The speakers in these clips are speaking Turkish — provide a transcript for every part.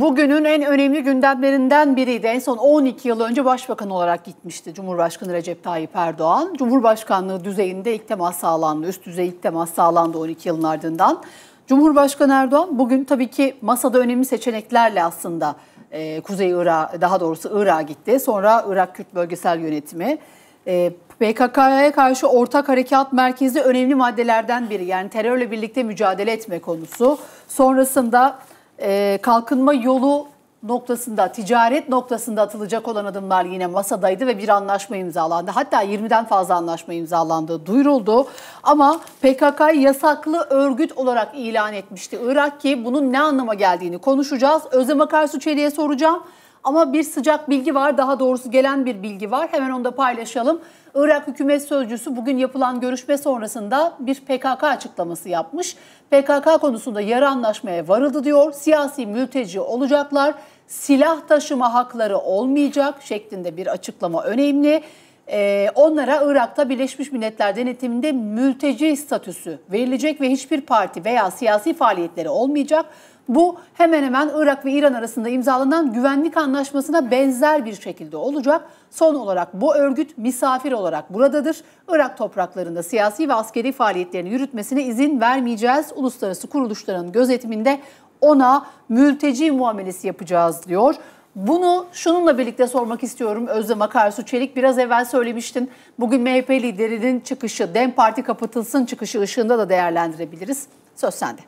Bugünün en önemli gündemlerinden biriydi. En son 12 yıl önce başbakan olarak gitmişti Cumhurbaşkanı Recep Tayyip Erdoğan. Cumhurbaşkanlığı düzeyinde ilk temas sağlandı, üst düzey ilk temas sağlandı 12 yılın ardından. Cumhurbaşkanı Erdoğan bugün tabii ki masada önemli seçeneklerle aslında e, Kuzey Irak, daha doğrusu Irak'a gitti. Sonra Irak Kürt Bölgesel Yönetimi, e, PKK'ya karşı ortak harekat merkezi önemli maddelerden biri. Yani terörle birlikte mücadele etme konusu. Sonrasında e, kalkınma yolu noktasında, ticaret noktasında atılacak olan adımlar yine masadaydı ve bir anlaşma imzalandı. Hatta 20'den fazla anlaşma imzalandı, duyuruldu. Ama PKK yasaklı örgüt olarak ilan etmişti Irak ki bunun ne anlama geldiğini konuşacağız. Özlem Akarsu Çelik'e soracağım. Ama bir sıcak bilgi var, daha doğrusu gelen bir bilgi var. Hemen onu da paylaşalım. Irak hükümet sözcüsü bugün yapılan görüşme sonrasında bir PKK açıklaması yapmış. PKK konusunda yarı anlaşmaya varıldı diyor. Siyasi mülteci olacaklar, silah taşıma hakları olmayacak şeklinde bir açıklama önemli. Ee, onlara Irak'ta Birleşmiş Milletler denetiminde mülteci statüsü verilecek ve hiçbir parti veya siyasi faaliyetleri olmayacak. Bu hemen hemen Irak ve İran arasında imzalanan güvenlik anlaşmasına benzer bir şekilde olacak. Son olarak bu örgüt misafir olarak buradadır. Irak topraklarında siyasi ve askeri faaliyetlerini yürütmesine izin vermeyeceğiz. Uluslararası kuruluşların gözetiminde ona mülteci muamelesi yapacağız diyor. Bunu şununla birlikte sormak istiyorum Özlem Akarsu Çelik. Biraz evvel söylemiştin bugün MHP liderinin çıkışı, DEM Parti kapatılsın çıkışı ışığında da değerlendirebiliriz. Söz sende.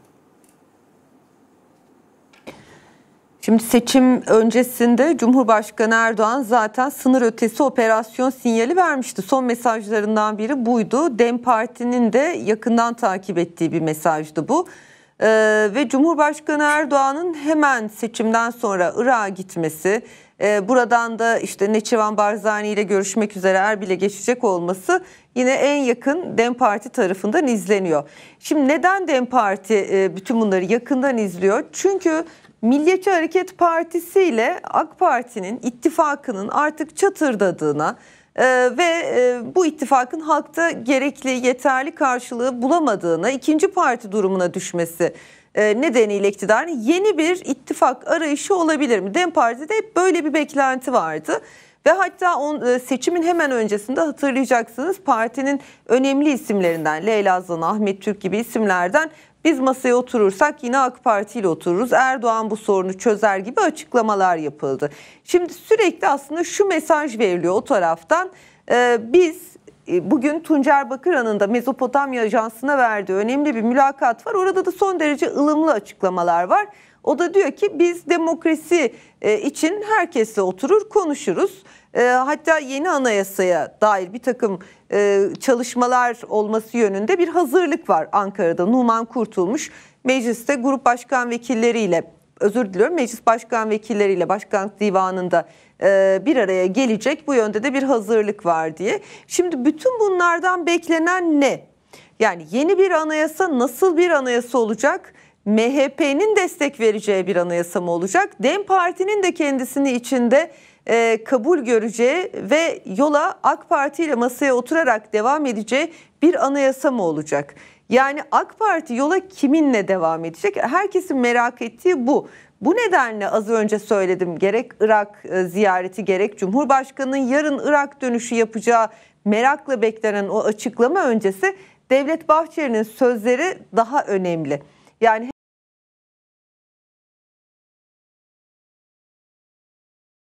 Şimdi seçim öncesinde Cumhurbaşkanı Erdoğan zaten sınır ötesi operasyon sinyali vermişti. Son mesajlarından biri buydu. Dem Parti'nin de yakından takip ettiği bir mesajdı bu. Ee, ve Cumhurbaşkanı Erdoğan'ın hemen seçimden sonra Irak'a gitmesi, e, buradan da işte Neçivan Barzani ile görüşmek üzere Erbil'e geçecek olması yine en yakın Dem Parti tarafından izleniyor. Şimdi neden Dem Parti e, bütün bunları yakından izliyor? Çünkü Milliyetçi Hareket Partisi ile AK Parti'nin ittifakının artık çatırdadığına e, ve e, bu ittifakın halkta gerekli yeterli karşılığı bulamadığına ikinci parti durumuna düşmesi e, nedeniyle iktidarın yeni bir ittifak arayışı olabilir mi? Dem Parti'de hep böyle bir beklenti vardı. Ve hatta on, e, seçimin hemen öncesinde hatırlayacaksınız partinin önemli isimlerinden Leyla Zan, Ahmet Türk gibi isimlerden biz masaya oturursak yine AK Parti ile otururuz. Erdoğan bu sorunu çözer gibi açıklamalar yapıldı. Şimdi sürekli aslında şu mesaj veriliyor o taraftan. Ee, biz e, bugün Tuncer Bakıran'ın da Mezopotamya Ajansı'na verdiği önemli bir mülakat var. Orada da son derece ılımlı açıklamalar var. O da diyor ki biz demokrasi e, için herkesle oturur konuşuruz. E, hatta yeni anayasaya dair bir takım e, çalışmalar olması yönünde bir hazırlık var Ankara'da. Numan Kurtulmuş mecliste grup başkan vekilleriyle özür diliyorum meclis başkan vekilleriyle başkanlık divanında e, bir araya gelecek bu yönde de bir hazırlık var diye. Şimdi bütün bunlardan beklenen ne? Yani yeni bir anayasa nasıl bir anayasa olacak? MHP'nin destek vereceği bir anayasa mı olacak? DEM Parti'nin de kendisini içinde e, kabul göreceği ve yola AK Parti ile masaya oturarak devam edeceği bir anayasa mı olacak? Yani AK Parti yola kiminle devam edecek? Herkesin merak ettiği bu. Bu nedenle az önce söyledim gerek Irak e, ziyareti gerek Cumhurbaşkanı'nın yarın Irak dönüşü yapacağı merakla beklenen o açıklama öncesi Devlet Bahçeli'nin sözleri daha önemli. Yani